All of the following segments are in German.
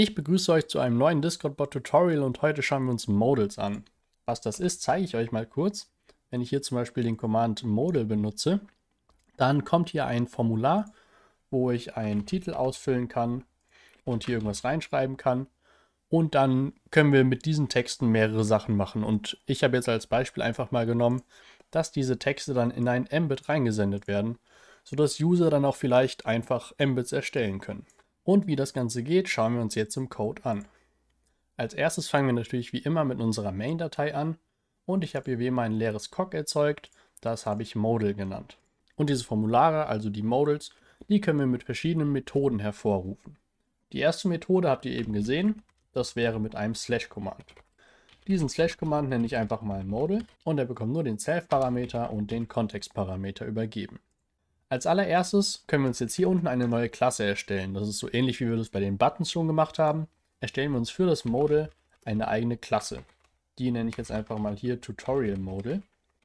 Ich begrüße euch zu einem neuen Discord-Bot-Tutorial und heute schauen wir uns Models an. Was das ist, zeige ich euch mal kurz. Wenn ich hier zum Beispiel den Command Model benutze, dann kommt hier ein Formular, wo ich einen Titel ausfüllen kann und hier irgendwas reinschreiben kann. Und dann können wir mit diesen Texten mehrere Sachen machen. Und ich habe jetzt als Beispiel einfach mal genommen, dass diese Texte dann in ein Embed reingesendet werden, sodass User dann auch vielleicht einfach Embeds erstellen können. Und wie das Ganze geht, schauen wir uns jetzt im Code an. Als erstes fangen wir natürlich wie immer mit unserer Main-Datei an und ich habe hier wie immer ein leeres Cock erzeugt, das habe ich Modal genannt. Und diese Formulare, also die Modals, die können wir mit verschiedenen Methoden hervorrufen. Die erste Methode habt ihr eben gesehen, das wäre mit einem Slash-Command. Diesen Slash-Command nenne ich einfach mal Modal und er bekommt nur den Self-Parameter und den Context-Parameter übergeben. Als allererstes können wir uns jetzt hier unten eine neue Klasse erstellen. Das ist so ähnlich, wie wir das bei den Buttons schon gemacht haben. Erstellen wir uns für das Model eine eigene Klasse. Die nenne ich jetzt einfach mal hier Tutorial Model.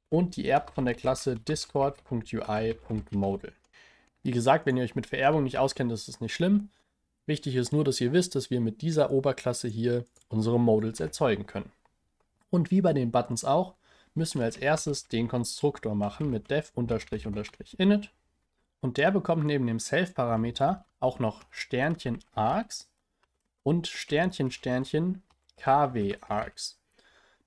Und die erbt von der Klasse discord.ui.model. Wie gesagt, wenn ihr euch mit Vererbung nicht auskennt, ist das nicht schlimm. Wichtig ist nur, dass ihr wisst, dass wir mit dieser Oberklasse hier unsere Models erzeugen können. Und wie bei den Buttons auch, müssen wir als erstes den Konstruktor machen mit dev-init und der bekommt neben dem Self-Parameter auch noch Sternchen Args und Sternchen Sternchen KW Args.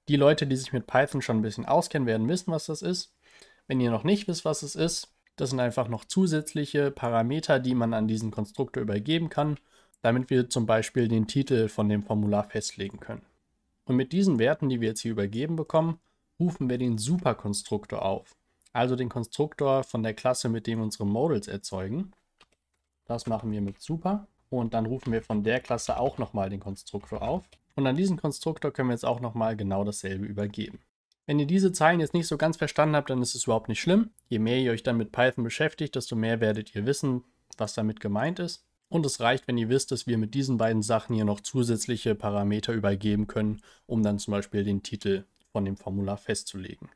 Die Leute, die sich mit Python schon ein bisschen auskennen werden, wissen, was das ist. Wenn ihr noch nicht wisst, was es ist, das sind einfach noch zusätzliche Parameter, die man an diesen Konstruktor übergeben kann, damit wir zum Beispiel den Titel von dem Formular festlegen können. Und mit diesen Werten, die wir jetzt hier übergeben bekommen, rufen wir den Superkonstruktor auf also den Konstruktor von der Klasse, mit dem unsere Models erzeugen. Das machen wir mit Super. Und dann rufen wir von der Klasse auch nochmal den Konstruktor auf. Und an diesen Konstruktor können wir jetzt auch nochmal genau dasselbe übergeben. Wenn ihr diese Zeilen jetzt nicht so ganz verstanden habt, dann ist es überhaupt nicht schlimm. Je mehr ihr euch dann mit Python beschäftigt, desto mehr werdet ihr wissen, was damit gemeint ist. Und es reicht, wenn ihr wisst, dass wir mit diesen beiden Sachen hier noch zusätzliche Parameter übergeben können, um dann zum Beispiel den Titel von dem Formular festzulegen.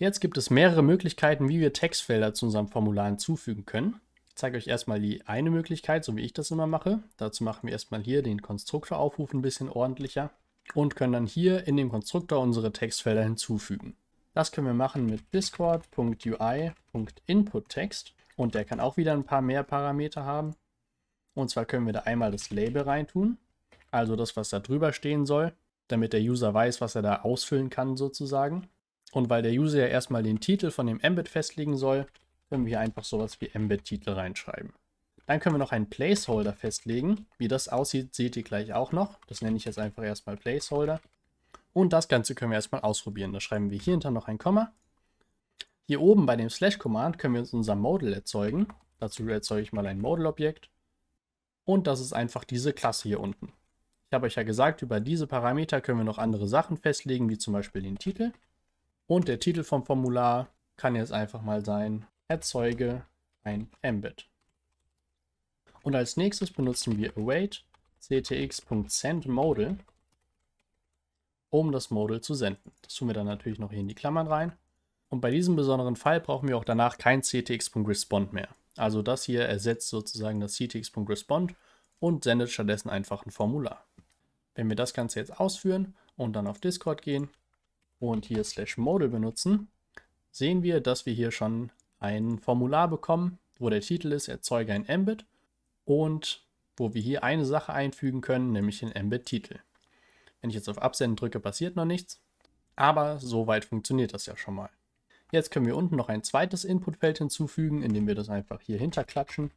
Jetzt gibt es mehrere Möglichkeiten, wie wir Textfelder zu unserem Formular hinzufügen können. Ich zeige euch erstmal die eine Möglichkeit, so wie ich das immer mache. Dazu machen wir erstmal hier den Konstruktor aufruf ein bisschen ordentlicher und können dann hier in dem Konstruktor unsere Textfelder hinzufügen. Das können wir machen mit discord.ui.inputText und der kann auch wieder ein paar mehr Parameter haben. Und zwar können wir da einmal das Label reintun, also das, was da drüber stehen soll, damit der User weiß, was er da ausfüllen kann sozusagen. Und weil der User ja erstmal den Titel von dem Embed festlegen soll, können wir hier einfach sowas wie Embed-Titel reinschreiben. Dann können wir noch einen Placeholder festlegen. Wie das aussieht, seht ihr gleich auch noch. Das nenne ich jetzt einfach erstmal Placeholder. Und das Ganze können wir erstmal ausprobieren. Da schreiben wir hier hinter noch ein Komma. Hier oben bei dem Slash-Command können wir uns unser Model erzeugen. Dazu erzeuge ich mal ein Model-Objekt. Und das ist einfach diese Klasse hier unten. Ich habe euch ja gesagt, über diese Parameter können wir noch andere Sachen festlegen, wie zum Beispiel den Titel. Und der Titel vom Formular kann jetzt einfach mal sein, erzeuge ein Embed. Und als nächstes benutzen wir await ctx.sendModel, um das Model zu senden. Das tun wir dann natürlich noch hier in die Klammern rein. Und bei diesem besonderen Fall brauchen wir auch danach kein ctx.respond mehr. Also das hier ersetzt sozusagen das ctx.respond und sendet stattdessen einfach ein Formular. Wenn wir das Ganze jetzt ausführen und dann auf Discord gehen, und hier slash modal benutzen, sehen wir, dass wir hier schon ein Formular bekommen, wo der Titel ist Erzeuge ein Embed und wo wir hier eine Sache einfügen können, nämlich den Embed-Titel. Wenn ich jetzt auf Absenden drücke, passiert noch nichts, aber soweit funktioniert das ja schon mal. Jetzt können wir unten noch ein zweites Inputfeld hinzufügen, indem wir das einfach hier hinterklatschen.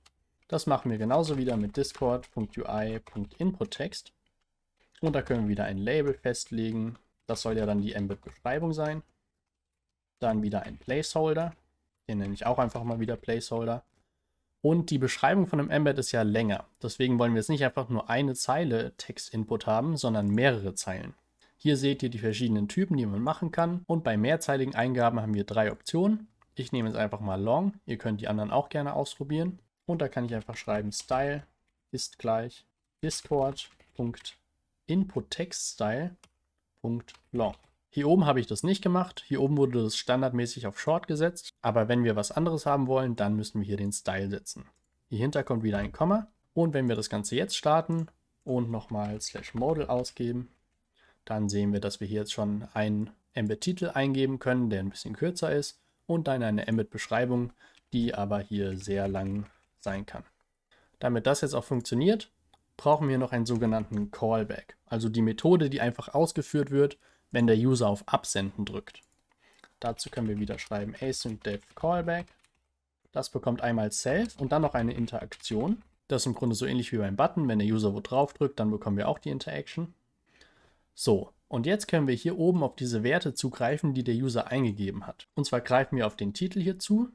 Das machen wir genauso wieder mit discord.ui.inputtext. Und da können wir wieder ein Label festlegen, das soll ja dann die Embed-Beschreibung sein. Dann wieder ein Placeholder. Den nenne ich auch einfach mal wieder Placeholder. Und die Beschreibung von einem Embed ist ja länger. Deswegen wollen wir jetzt nicht einfach nur eine Zeile Text-Input haben, sondern mehrere Zeilen. Hier seht ihr die verschiedenen Typen, die man machen kann. Und bei mehrzeiligen Eingaben haben wir drei Optionen. Ich nehme jetzt einfach mal Long. Ihr könnt die anderen auch gerne ausprobieren. Und da kann ich einfach schreiben Style ist gleich Discord.input-Text-Style long. Hier oben habe ich das nicht gemacht. Hier oben wurde das standardmäßig auf Short gesetzt. Aber wenn wir was anderes haben wollen, dann müssen wir hier den Style setzen. Hier hinter kommt wieder ein Komma. Und wenn wir das Ganze jetzt starten und nochmal slash model ausgeben, dann sehen wir, dass wir hier jetzt schon einen Embed-Titel eingeben können, der ein bisschen kürzer ist und dann eine Embed-Beschreibung, die aber hier sehr lang sein kann. Damit das jetzt auch funktioniert, brauchen wir noch einen sogenannten Callback, also die Methode, die einfach ausgeführt wird, wenn der User auf Absenden drückt. Dazu können wir wieder schreiben async-dev callback. Das bekommt einmal self und dann noch eine Interaktion. Das ist im Grunde so ähnlich wie beim Button. Wenn der User wo drauf drückt, dann bekommen wir auch die Interaction. So, und jetzt können wir hier oben auf diese Werte zugreifen, die der User eingegeben hat. Und zwar greifen wir auf den Titel hier zu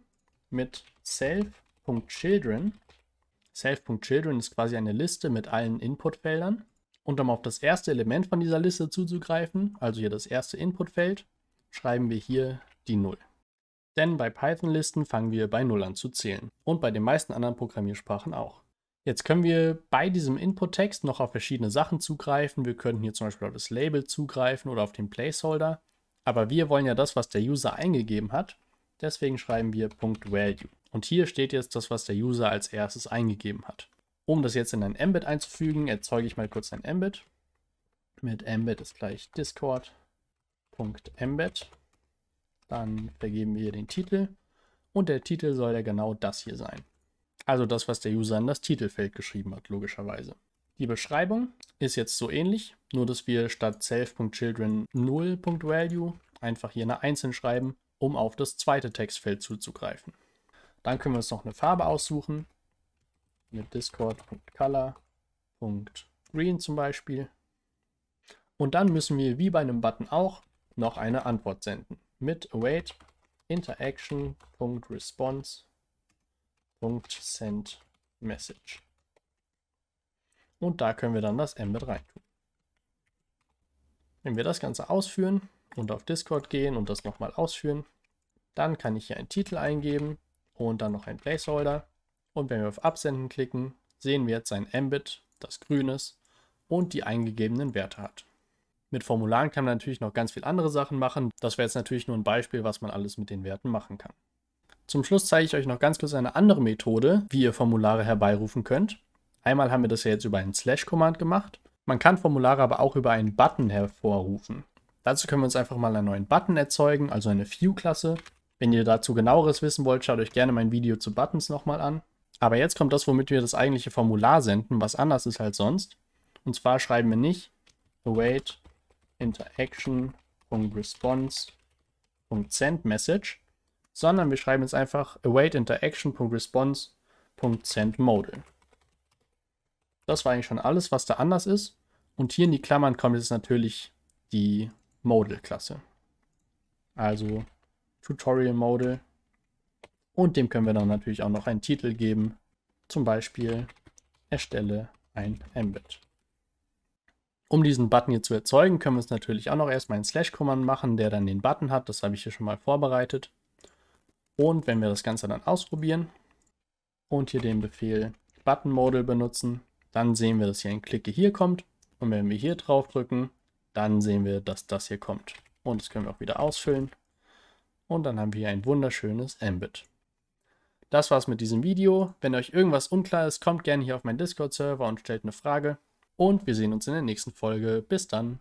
mit self.children Self.children ist quasi eine Liste mit allen Inputfeldern. Und um auf das erste Element von dieser Liste zuzugreifen, also hier das erste Inputfeld, schreiben wir hier die 0. Denn bei Python-Listen fangen wir bei 0 an zu zählen und bei den meisten anderen Programmiersprachen auch. Jetzt können wir bei diesem Input-Text noch auf verschiedene Sachen zugreifen. Wir könnten hier zum Beispiel auf das Label zugreifen oder auf den Placeholder. Aber wir wollen ja das, was der User eingegeben hat. Deswegen schreiben wir .value. Und hier steht jetzt das, was der User als erstes eingegeben hat. Um das jetzt in ein Embed einzufügen, erzeuge ich mal kurz ein Embed. Mit Embed ist gleich Discord.embed. Dann vergeben wir hier den Titel. Und der Titel soll ja genau das hier sein. Also das, was der User in das Titelfeld geschrieben hat, logischerweise. Die Beschreibung ist jetzt so ähnlich, nur dass wir statt self.children 0.value einfach hier eine Einzeln schreiben, um auf das zweite Textfeld zuzugreifen. Dann können wir uns noch eine Farbe aussuchen. Mit discord.color.green zum Beispiel. Und dann müssen wir wie bei einem Button auch noch eine Antwort senden. Mit await interaction.response.sendMessage. Und da können wir dann das m mit reintun. Wenn wir das Ganze ausführen und auf Discord gehen und das nochmal ausführen, dann kann ich hier einen Titel eingeben und dann noch ein Placeholder. Und wenn wir auf Absenden klicken, sehen wir jetzt ein Embed, das grün ist und die eingegebenen Werte hat. Mit Formularen kann man natürlich noch ganz viele andere Sachen machen. Das wäre jetzt natürlich nur ein Beispiel, was man alles mit den Werten machen kann. Zum Schluss zeige ich euch noch ganz kurz eine andere Methode, wie ihr Formulare herbeirufen könnt. Einmal haben wir das ja jetzt über einen Slash-Command gemacht. Man kann Formulare aber auch über einen Button hervorrufen. Dazu können wir uns einfach mal einen neuen Button erzeugen, also eine View-Klasse wenn ihr dazu genaueres wissen wollt, schaut euch gerne mein Video zu Buttons nochmal an. Aber jetzt kommt das, womit wir das eigentliche Formular senden, was anders ist als sonst. Und zwar schreiben wir nicht await interaction.response.sendMessage, sondern wir schreiben jetzt einfach await interaction.response.sendModel. Das war eigentlich schon alles, was da anders ist. Und hier in die Klammern kommt jetzt natürlich die model klasse Also Tutorial Model. Und dem können wir dann natürlich auch noch einen Titel geben. Zum Beispiel erstelle ein Embed. Um diesen Button hier zu erzeugen, können wir uns natürlich auch noch erstmal einen Slash-Command machen, der dann den Button hat. Das habe ich hier schon mal vorbereitet. Und wenn wir das Ganze dann ausprobieren und hier den Befehl Button Model benutzen, dann sehen wir, dass hier ein Klicke hier kommt. Und wenn wir hier drauf drücken, dann sehen wir, dass das hier kommt. Und das können wir auch wieder ausfüllen und dann haben wir hier ein wunderschönes Embed. Das war's mit diesem Video. Wenn euch irgendwas unklar ist, kommt gerne hier auf meinen Discord-Server und stellt eine Frage. Und wir sehen uns in der nächsten Folge. Bis dann.